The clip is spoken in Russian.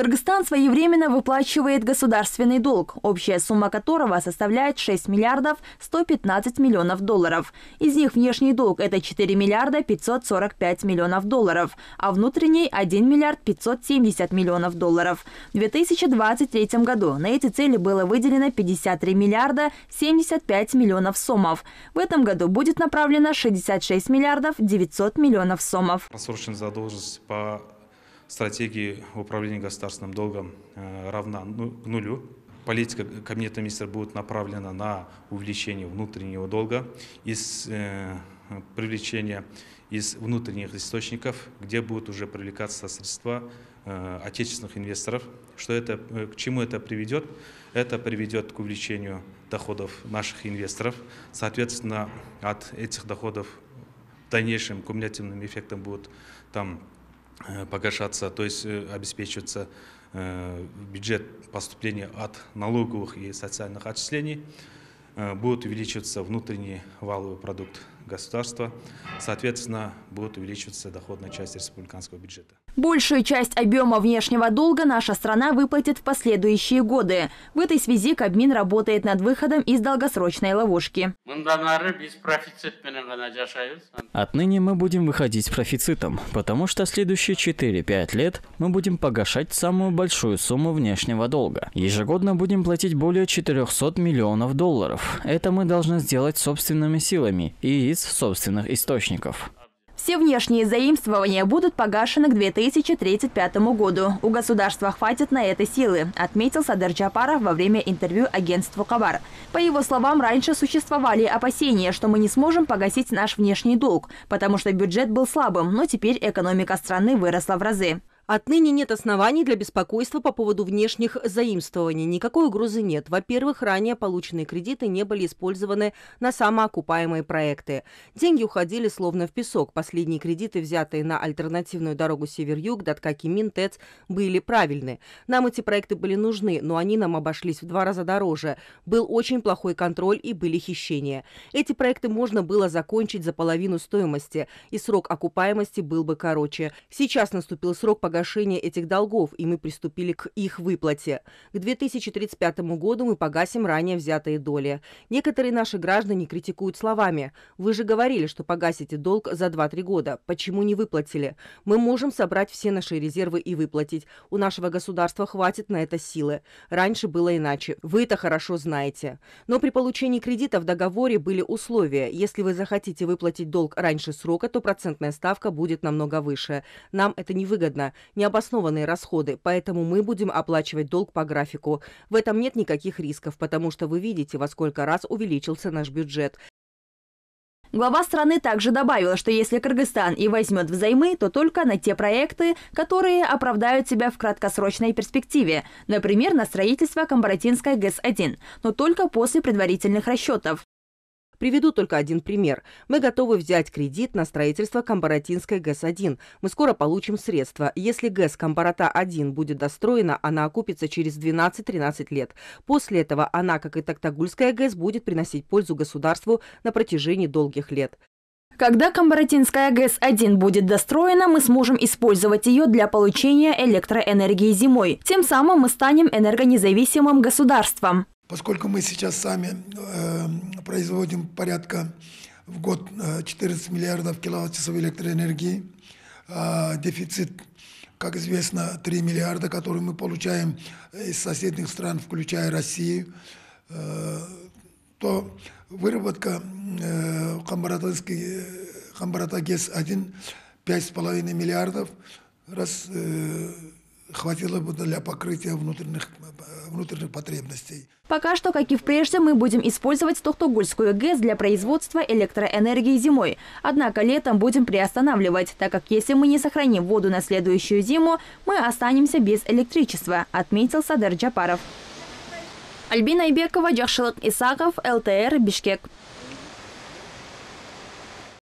Кыргызстан своевременно выплачивает государственный долг, общая сумма которого составляет 6 миллиардов 115 миллионов долларов. Из них внешний долг – это 4 миллиарда 545 миллионов долларов, а внутренний – 1 миллиард 570 миллионов долларов. В 2023 году на эти цели было выделено 53 миллиарда 75 миллионов сомов. В этом году будет направлено 66 миллиардов 900 миллионов сомов. Просроченная задолженность по стратегии управления государственным долгом э, равна ну, нулю. Политика Кабинета министров будет направлена на увеличение внутреннего долга из э, привлечения из внутренних источников, где будут уже привлекаться средства э, отечественных инвесторов. Что это, к чему это приведет? Это приведет к увеличению доходов наших инвесторов. Соответственно, от этих доходов дальнейшим кумулятивным эффектом будут там Э, погашаться, то есть э, обеспечиваться э, бюджет поступления от налоговых и социальных отчислений, будет увеличиваться внутренний валовый продукт государства, соответственно, будет увеличиваться доходная часть республиканского бюджета. Большую часть объема внешнего долга наша страна выплатит в последующие годы. В этой связи Кабмин работает над выходом из долгосрочной ловушки. Отныне мы будем выходить с профицитом, потому что следующие 4-5 лет мы будем погашать самую большую сумму внешнего долга. Ежегодно будем платить более 400 миллионов долларов. Это мы должны сделать собственными силами и из из собственных источников. Все внешние заимствования будут погашены к 2035 году. У государства хватит на это силы, отметил Садар Джапаров во время интервью агентству «Хабар». По его словам, раньше существовали опасения, что мы не сможем погасить наш внешний долг, потому что бюджет был слабым, но теперь экономика страны выросла в разы. Отныне нет оснований для беспокойства по поводу внешних заимствований. Никакой угрозы нет. Во-первых, ранее полученные кредиты не были использованы на самоокупаемые проекты. Деньги уходили словно в песок. Последние кредиты, взятые на альтернативную дорогу Север-Юг, Даткаки Минтец, были правильны. Нам эти проекты были нужны, но они нам обошлись в два раза дороже. Был очень плохой контроль и были хищения. Эти проекты можно было закончить за половину стоимости, и срок окупаемости был бы короче. Сейчас наступил срок погашения погашения этих долгов, и мы приступили к их выплате. К 2035 году мы погасим ранее взятые доли. Некоторые наши граждане критикуют словами «Вы же говорили, что погасите долг за 2-3 года. Почему не выплатили? Мы можем собрать все наши резервы и выплатить. У нашего государства хватит на это силы. Раньше было иначе. Вы это хорошо знаете. Но при получении кредита в договоре были условия. Если вы захотите выплатить долг раньше срока, то процентная ставка будет намного выше. Нам это невыгодно необоснованные расходы, поэтому мы будем оплачивать долг по графику. В этом нет никаких рисков, потому что вы видите, во сколько раз увеличился наш бюджет. Глава страны также добавила, что если Кыргызстан и возьмет взаймы, то только на те проекты, которые оправдают себя в краткосрочной перспективе, например, на строительство Камбаратинской ГЭС-1, но только после предварительных расчетов. Приведу только один пример. Мы готовы взять кредит на строительство Камбаратинской ГЭС-1. Мы скоро получим средства. Если ГЭС Камбарата-1 будет достроена, она окупится через 12-13 лет. После этого она, как и Токтагульская ГЭС, будет приносить пользу государству на протяжении долгих лет. Когда Камбаратинская ГЭС-1 будет достроена, мы сможем использовать ее для получения электроэнергии зимой. Тем самым мы станем энергонезависимым государством. Поскольку мы сейчас сами э, производим порядка в год 14 э, миллиардов киловатт-часов электроэнергии, э, дефицит, как известно, 3 миллиарда, которые мы получаем из соседних стран, включая Россию, э, то выработка э, Хамбаратагес-1 5,5 миллиардов раз э, хватило бы для покрытия внутренних, внутренних потребностей. Пока что, как и в прежде, мы будем использовать Тохтогульскую ГЭС для производства электроэнергии зимой. Однако летом будем приостанавливать, так как если мы не сохраним воду на следующую зиму, мы останемся без электричества, отметил Садар Джапаров. Альбина Ибекова, Джахшилак Исаков, ЛТР, Бишкек.